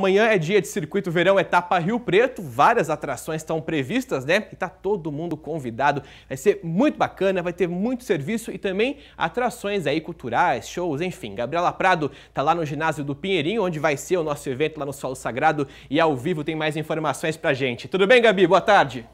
Amanhã é dia de Circuito Verão Etapa Rio Preto, várias atrações estão previstas, né? E tá todo mundo convidado. Vai ser muito bacana, vai ter muito serviço e também atrações aí culturais, shows, enfim. Gabriela Prado tá lá no ginásio do Pinheirinho, onde vai ser o nosso evento lá no Solo Sagrado e ao vivo tem mais informações pra gente. Tudo bem, Gabi? Boa tarde.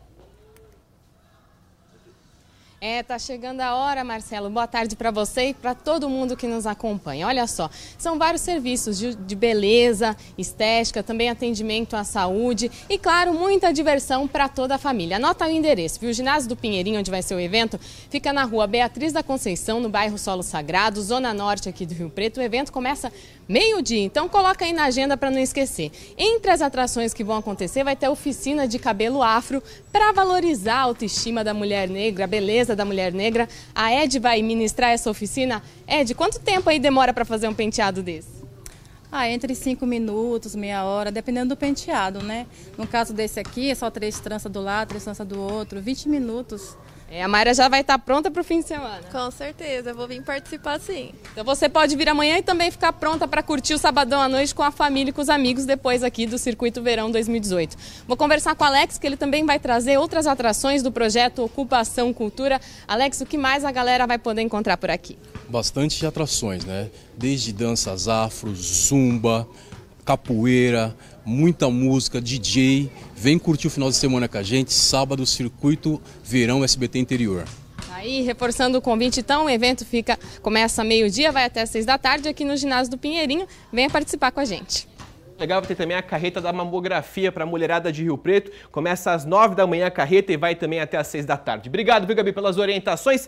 É, tá chegando a hora, Marcelo. Boa tarde para você e para todo mundo que nos acompanha. Olha só, são vários serviços de beleza, estética, também atendimento à saúde e, claro, muita diversão para toda a família. Anota o endereço, viu? O ginásio do Pinheirinho, onde vai ser o evento, fica na rua Beatriz da Conceição, no bairro Solo Sagrado, zona norte aqui do Rio Preto. O evento começa meio-dia, então coloca aí na agenda para não esquecer. Entre as atrações que vão acontecer, vai ter oficina de cabelo afro para valorizar a autoestima da mulher negra, a beleza da Mulher Negra. A Ed vai ministrar essa oficina. Ed, quanto tempo aí demora para fazer um penteado desse? Ah, entre cinco minutos, meia hora, dependendo do penteado, né? No caso desse aqui, é só três tranças do lado, três tranças do outro, 20 minutos. É, a Mayra já vai estar tá pronta para o fim de semana. Com certeza, eu vou vir participar sim. Então você pode vir amanhã e também ficar pronta para curtir o sabadão à noite com a família e com os amigos depois aqui do Circuito Verão 2018. Vou conversar com o Alex, que ele também vai trazer outras atrações do projeto Ocupação Cultura. Alex, o que mais a galera vai poder encontrar por aqui? Bastante atrações, né? Desde danças afro, zumba, capoeira, muita música, DJ, Vem curtir o final de semana com a gente, sábado, Circuito Verão SBT Interior. Aí, reforçando o convite, então, o evento fica começa meio-dia, vai até seis da tarde aqui no ginásio do Pinheirinho. Venha participar com a gente. Legal, vai ter também a carreta da mamografia para a mulherada de Rio Preto. Começa às nove da manhã a carreta e vai também até às seis da tarde. Obrigado, viu, Gabi, pelas orientações.